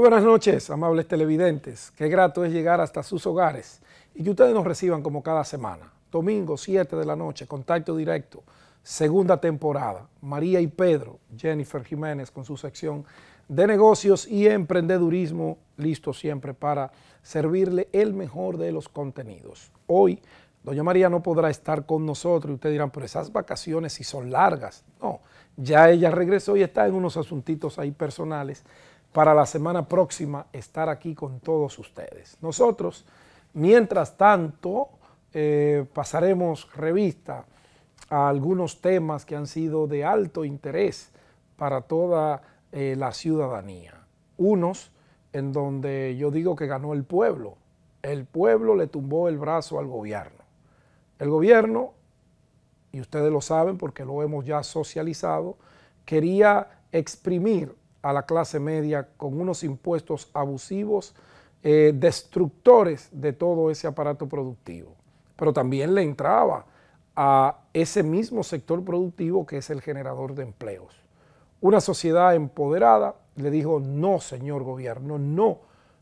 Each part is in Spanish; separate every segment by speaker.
Speaker 1: buenas noches, amables televidentes. Qué grato es llegar hasta sus hogares y que ustedes nos reciban como cada semana. Domingo, 7 de la noche, contacto directo, segunda temporada. María y Pedro, Jennifer Jiménez con su sección de negocios y emprendedurismo, listo siempre para servirle el mejor de los contenidos. Hoy, doña María no podrá estar con nosotros y ustedes dirán, pero esas vacaciones si son largas. No, ya ella regresó y está en unos asuntitos ahí personales para la semana próxima estar aquí con todos ustedes. Nosotros, mientras tanto, eh, pasaremos revista a algunos temas que han sido de alto interés para toda eh, la ciudadanía. Unos en donde yo digo que ganó el pueblo. El pueblo le tumbó el brazo al gobierno. El gobierno, y ustedes lo saben porque lo hemos ya socializado, quería exprimir a la clase media con unos impuestos abusivos, eh, destructores de todo ese aparato productivo. Pero también le entraba a ese mismo sector productivo que es el generador de empleos. Una sociedad empoderada le dijo, no, señor gobierno, no,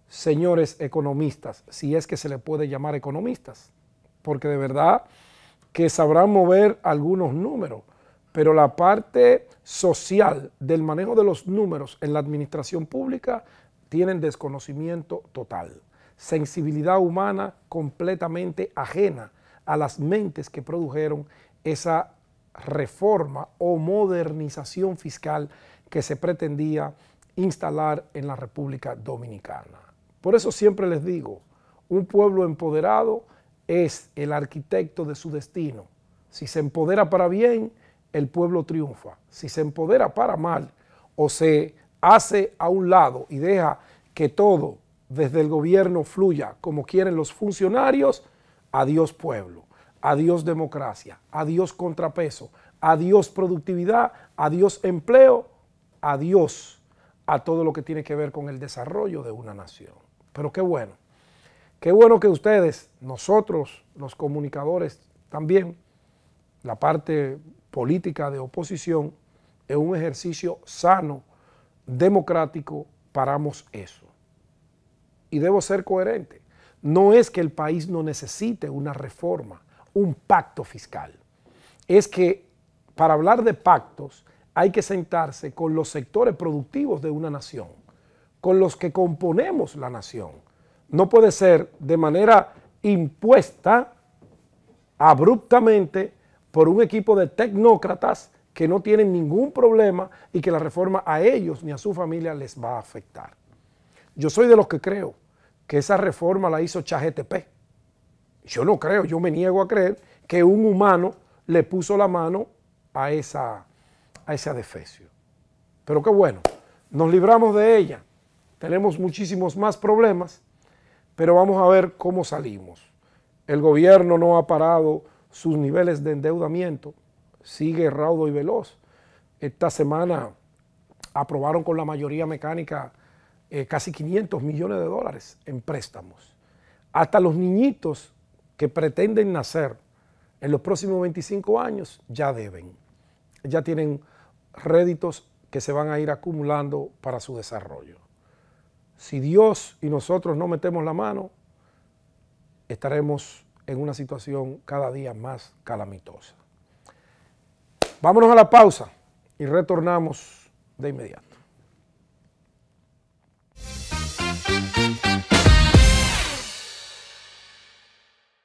Speaker 1: señores economistas, si es que se le puede llamar economistas, porque de verdad que sabrán mover algunos números, pero la parte social del manejo de los números en la administración pública tienen desconocimiento total, sensibilidad humana completamente ajena a las mentes que produjeron esa reforma o modernización fiscal que se pretendía instalar en la República Dominicana. Por eso siempre les digo, un pueblo empoderado es el arquitecto de su destino. Si se empodera para bien, el pueblo triunfa. Si se empodera para mal o se hace a un lado y deja que todo desde el gobierno fluya como quieren los funcionarios, adiós pueblo, adiós democracia, adiós contrapeso, adiós productividad, adiós empleo, adiós a todo lo que tiene que ver con el desarrollo de una nación. Pero qué bueno, qué bueno que ustedes, nosotros, los comunicadores también, la parte política de oposición es un ejercicio sano, democrático, paramos eso. Y debo ser coherente. No es que el país no necesite una reforma, un pacto fiscal. Es que para hablar de pactos hay que sentarse con los sectores productivos de una nación, con los que componemos la nación. No puede ser de manera impuesta, abruptamente, por un equipo de tecnócratas que no tienen ningún problema y que la reforma a ellos ni a su familia les va a afectar. Yo soy de los que creo que esa reforma la hizo ChatGTP. Yo no creo, yo me niego a creer que un humano le puso la mano a, esa, a ese adefesio. Pero qué bueno, nos libramos de ella. Tenemos muchísimos más problemas, pero vamos a ver cómo salimos. El gobierno no ha parado sus niveles de endeudamiento, sigue raudo y veloz. Esta semana aprobaron con la mayoría mecánica eh, casi 500 millones de dólares en préstamos. Hasta los niñitos que pretenden nacer en los próximos 25 años ya deben, ya tienen réditos que se van a ir acumulando para su desarrollo. Si Dios y nosotros no metemos la mano, estaremos en una situación cada día más calamitosa. Vámonos a la pausa y retornamos de inmediato.